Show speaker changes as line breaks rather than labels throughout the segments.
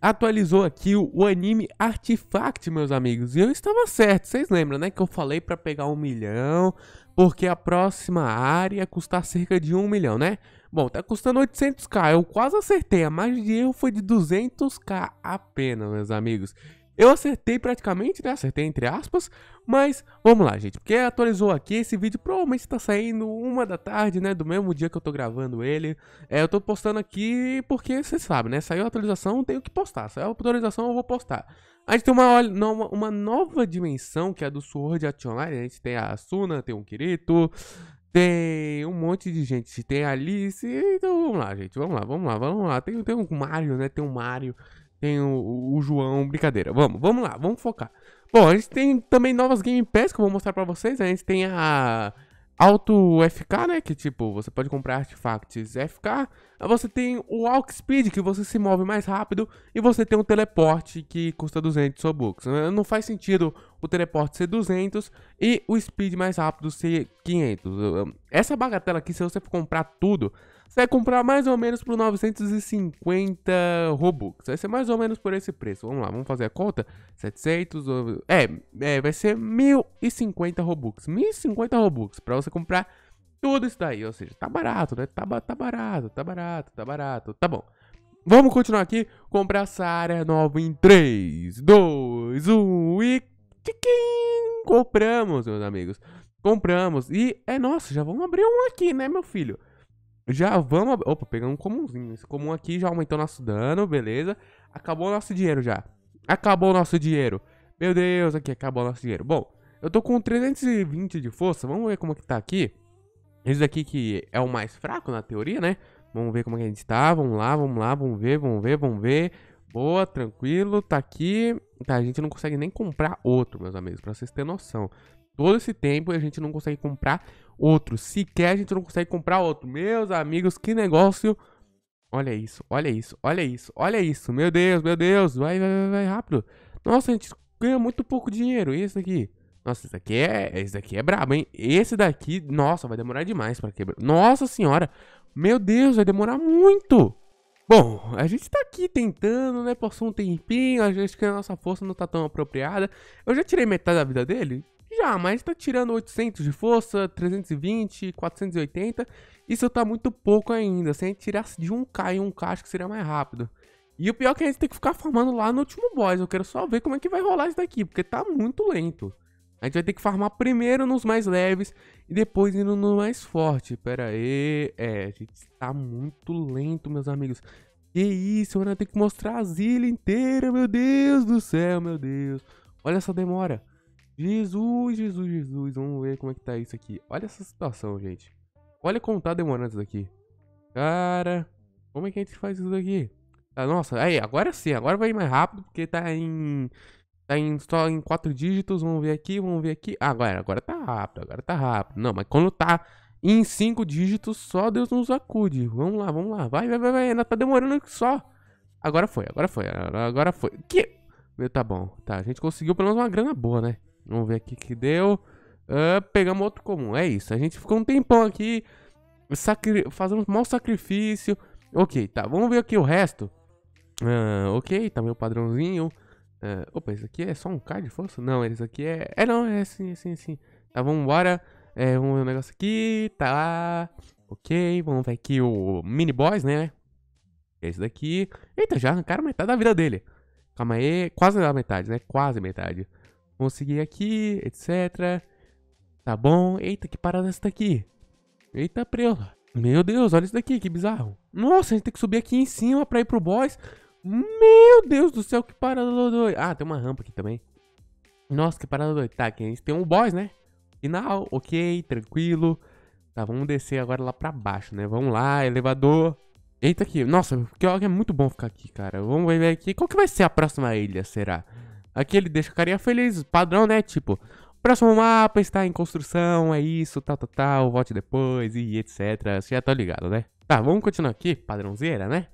atualizou aqui o, anime Artifact, meus amigos. E eu estava certo, vocês lembram, né? Que eu falei para pegar um milhão, porque a próxima área custar cerca de um milhão, né? Bom, tá custando 800k, eu quase acertei, a margem de erro foi de 200k apenas, meus amigos. Eu acertei praticamente, né? Acertei entre aspas. Mas vamos lá, gente. Porque atualizou aqui. Esse vídeo provavelmente está saindo uma da tarde, né? Do mesmo dia que eu tô gravando ele. É, eu tô postando aqui porque você sabe, né? Saiu a atualização, tenho que postar. Saiu a atualização, eu vou postar. A gente tem uma, uma, nova dimensão que é a do Sword Art Online. Né? A gente tem a Asuna, tem o Kirito, tem um monte de gente. Tem a Alice. Então vamos lá, gente. Vamos lá, vamos lá, vamos lá. Tem, tem um Mario, né? Tem um Mario. Tem o, o João, brincadeira. Vamos, vamos lá, vamos focar. Bom, a gente tem também novas Game Pass que eu vou mostrar pra vocês. A gente tem a Auto FK, né? Que tipo, você pode comprar artifacts FK. Você tem o Walk Speed, que você se move mais rápido. E você tem o teleporte, que custa 200 Robux. Né? Não faz sentido o teleporte ser 200 e o speed mais rápido ser 500. Essa bagatela aqui, se você for comprar tudo, você vai comprar mais ou menos por 950 Robux. Vai ser mais ou menos por esse preço. Vamos lá, vamos fazer a conta. 700... É, é vai ser 1.050 Robux. 1.050 Robux pra você comprar tudo isso daí. Ou seja, tá barato, né? Tá, tá barato, tá barato, tá barato. Tá bom. Vamos continuar aqui. Comprar essa área nova em 3, 2, 1 e... Compramos, meus amigos. Compramos. E é nossa já vamos abrir um aqui, né, meu filho? Já vamos. Opa, pegamos um comumzinho. Esse comum aqui já aumentou nosso dano, beleza. Acabou o nosso dinheiro já. Acabou o nosso dinheiro. Meu Deus, aqui acabou o nosso dinheiro. Bom, eu tô com 320 de força. Vamos ver como é que tá aqui. Esse daqui que é o mais fraco na teoria, né? Vamos ver como é que a gente tá. Vamos lá, vamos lá, vamos ver, vamos ver, vamos ver. Boa, tranquilo, tá aqui. Tá, a gente não consegue nem comprar outro, meus amigos, pra vocês terem noção todo esse tempo e a gente não consegue comprar outro. Sequer a gente não consegue comprar outro. Meus amigos, que negócio. Olha isso, olha isso, olha isso, olha isso. Meu Deus, meu Deus. Vai, vai, vai, vai rápido. Nossa, a gente ganha muito pouco dinheiro. E esse aqui? Nossa, esse daqui é, esse daqui é brabo, hein? Esse daqui, nossa, vai demorar demais para quebrar. Nossa senhora. Meu Deus, vai demorar muito. Bom, a gente tá aqui tentando, né? Passou um tempinho, a gente que a nossa força não tá tão apropriada. Eu já tirei metade da vida dele? Já, mas tá tirando 800 de força, 320, 480. Isso tá muito pouco ainda. Se a gente tirasse de 1k em 1k, acho que seria mais rápido. E o pior é que a gente tem que ficar farmando lá no último boss. Eu quero só ver como é que vai rolar isso daqui, porque tá muito lento. A gente vai ter que farmar primeiro nos mais leves e depois indo no mais forte. Pera aí. É, a gente tá muito lento, meus amigos. Que isso, eu ainda tenho que mostrar a ilhas inteira, meu Deus do céu, meu Deus. Olha essa demora. Jesus, Jesus, Jesus. Vamos ver como é que tá isso aqui. Olha essa situação, gente. Olha como tá demorando isso aqui. Cara, como é que a gente faz isso daqui? Ah, nossa, aí, agora sim. Agora vai mais rápido, porque tá em... Tá em, só em quatro dígitos. Vamos ver aqui, vamos ver aqui. Ah, agora, agora tá rápido, agora tá rápido. Não, mas quando tá em cinco dígitos, só Deus nos acude. Vamos lá, vamos lá. Vai, vai, vai, vai. Ainda tá demorando só. Agora foi, agora foi, agora foi. Que... Tá bom, tá. A gente conseguiu pelo menos uma grana boa, né? Vamos ver aqui que deu. Uh, pegamos outro comum. É isso. A gente ficou um tempão aqui sacri... fazendo mau sacrifício. Ok, tá. Vamos ver aqui o resto. Uh, ok, tá meu padrãozinho. Uh, opa, esse aqui é só um card de força? Não, esse aqui é... É não, é assim, assim, assim. Tá, vamos embora. É, vamos ver o um negócio aqui. Tá. Ok, vamos ver aqui o mini boss, né? É esse daqui. Eita, já arrancaram metade da vida dele. Calma aí. Quase a metade, né? Quase metade. Vamos seguir aqui, etc. Tá bom. Eita, que parada é essa daqui? Eita, prela. Meu Deus, olha isso daqui, que bizarro. Nossa, a gente tem que subir aqui em cima pra ir pro boss. Meu Deus do céu, que parada doida. Ah, tem uma rampa aqui também. Nossa, que parada doida. Tá, aqui a gente tem um boss, né? Final, ok, tranquilo. Tá, vamos descer agora lá pra baixo, né? Vamos lá, elevador. Eita aqui. Nossa, que é muito bom ficar aqui, cara. Vamos ver aqui. Qual que vai ser a próxima ilha, será? Será? Aqui ele deixa a carinha é feliz, padrão, né? Tipo, próximo mapa está em construção, é isso, tal, tal, tal, volte depois e etc. Você já tá ligado, né? Tá, vamos continuar aqui, padrãozeira, né?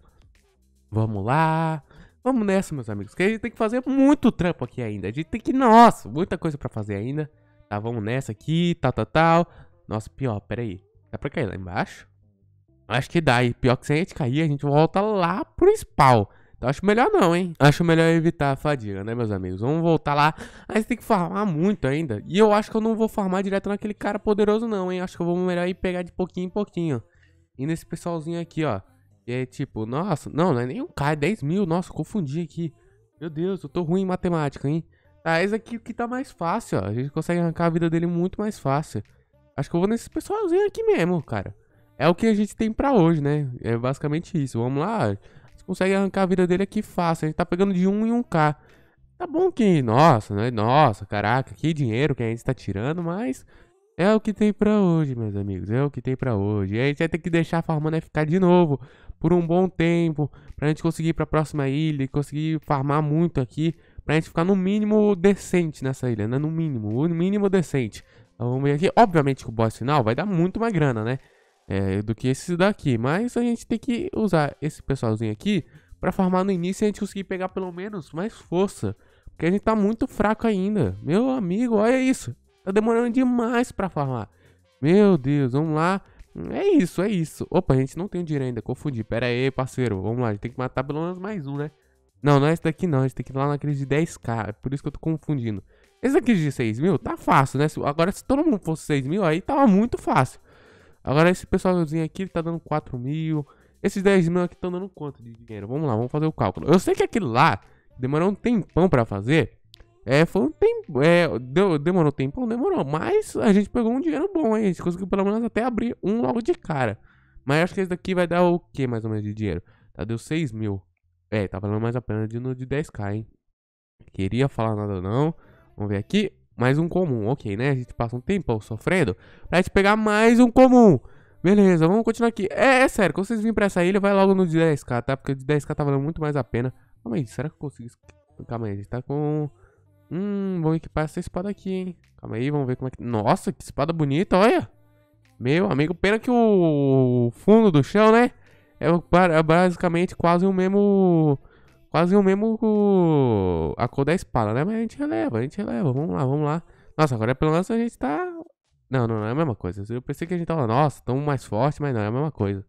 Vamos lá. Vamos nessa, meus amigos, que a gente tem que fazer muito trampo aqui ainda. A gente tem que, nossa, muita coisa pra fazer ainda. Tá, vamos nessa aqui, tal, tal, tal. Nossa, pior, pera aí. Dá pra cair lá embaixo? Acho que dá, e pior que se a gente cair, a gente volta lá pro spawn. Acho melhor não, hein? Acho melhor evitar a fadiga, né, meus amigos? Vamos voltar lá. Aí você tem que farmar muito ainda. E eu acho que eu não vou farmar direto naquele cara poderoso não, hein? Acho que eu vou melhor ir pegar de pouquinho em pouquinho. E nesse pessoalzinho aqui, ó. E é tipo, nossa, não, não é nem um K, é 10 mil. Nossa, confundi aqui. Meu Deus, eu tô ruim em matemática, hein? Tá, esse aqui que tá mais fácil, ó. A gente consegue arrancar a vida dele muito mais fácil. Acho que eu vou nesse pessoalzinho aqui mesmo, cara. É o que a gente tem pra hoje, né? É basicamente isso. Vamos lá consegue arrancar a vida dele aqui fácil. a gente tá pegando de 1 em 1k. Tá bom que, nossa, né? Nossa, caraca, que dinheiro que a gente tá tirando, mas é o que tem para hoje, meus amigos. É o que tem para hoje. E a gente vai ter que deixar a farmando ficar de novo por um bom tempo, pra gente conseguir ir pra próxima ilha e conseguir farmar muito aqui, pra gente ficar no mínimo decente nessa ilha, né? No mínimo, no mínimo decente. Então, vamos ver aqui. Obviamente que o boss final vai dar muito mais grana, né? é, do que esses daqui. Mas a gente tem que usar esse pessoalzinho aqui para farmar no início e a gente conseguir pegar pelo menos mais força. Porque a gente tá muito fraco ainda. Meu amigo, olha isso. Tá demorando demais para farmar. Meu Deus, vamos lá. É isso, é isso. Opa, a gente não tem o dinheiro ainda, confundi. Pera aí, parceiro. Vamos lá, a gente tem que matar pelo menos mais um, né? Não, não é esse daqui não. A gente tem que ir lá naquele de 10k. É por isso que eu tô confundindo. Esse daqui de 6 mil tá fácil, né? Agora, se todo mundo fosse 6 mil, aí tava muito fácil. Agora esse pessoalzinho aqui tá dando 4 mil. Esses 10 mil aqui estão dando quanto de dinheiro? Vamos lá, vamos fazer o cálculo. Eu sei que aquilo lá demorou um tempão pra fazer. É, foi um tempo. É, deu, demorou tempão demorou. Mas a gente pegou um dinheiro bom, hein? A gente conseguiu pelo menos até abrir um logo de cara. Mas acho que esse daqui vai dar o que mais ou menos de dinheiro? Tá, deu 6 mil. É, tá valendo mais a pena de no de 10k, hein? Queria falar nada não. Vamos ver aqui. Mais um comum, ok, né? A gente passa um tempão sofrendo pra gente pegar mais um comum. Beleza, vamos continuar aqui. É, é sério, quando vocês virem pra essa ilha, vai logo no de 10k, tá? Porque de 10k tá valendo muito mais a pena. Calma aí, será que eu consigo... Calma aí, a gente tá com... Hum, vamos equipar essa espada aqui, hein? Calma aí, vamos ver como é que... Nossa, que espada bonita, olha! Meu amigo, pena que o fundo do chão, né? É basicamente quase o mesmo... Quase o mesmo a cor da espada, né? Mas a gente releva, a gente releva. Vamos lá, vamos lá. Nossa, agora pelo menos a gente tá... Não, não, não é a mesma coisa. Eu pensei que a gente tava, nossa, tão mais forte, mas não, é a mesma coisa.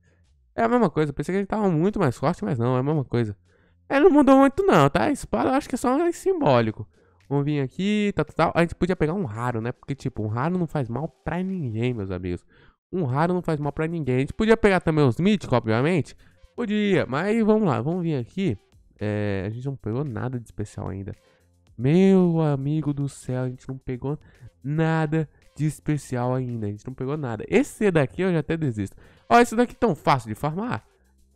É a mesma coisa. Eu pensei que a gente tava muito mais forte, mas não, é a mesma coisa. É, não mudou muito não, tá? A espada eu acho que é só simbólico. Vamos vir aqui, tal, tá, tal, tá, tá. A gente podia pegar um raro, né? Porque, tipo, um raro não faz mal pra ninguém, meus amigos. Um raro não faz mal pra ninguém. A gente podia pegar também os míticos, obviamente. Podia, mas vamos lá, vamos vir aqui. É, a gente não pegou nada de especial ainda. Meu amigo do céu, a gente não pegou nada de especial ainda. A gente não pegou nada. Esse daqui eu já até desisto. Ó, esse daqui tão fácil de farmar?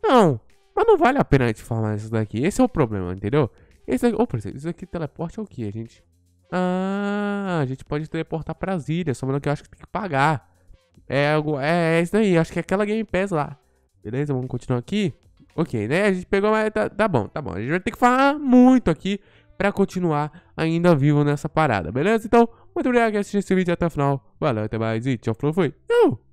Não, mas não vale a pena a gente farmar esse daqui. Esse é o problema, entendeu? Esse daqui, opa, esse aqui teleporte é o que, a gente? Ah, a gente pode teleportar as ilhas, só que eu acho que tem que pagar. É, algo, é, é isso daí, acho que é aquela Game Pass lá. Beleza, vamos continuar aqui. Ok, né? A gente pegou, mas tá, tá bom, tá bom. A gente vai ter que falar muito aqui para continuar ainda vivo nessa parada, beleza? Então, muito obrigado por assistir esse vídeo até o final. Valeu, até mais e tchau, fui. Uh!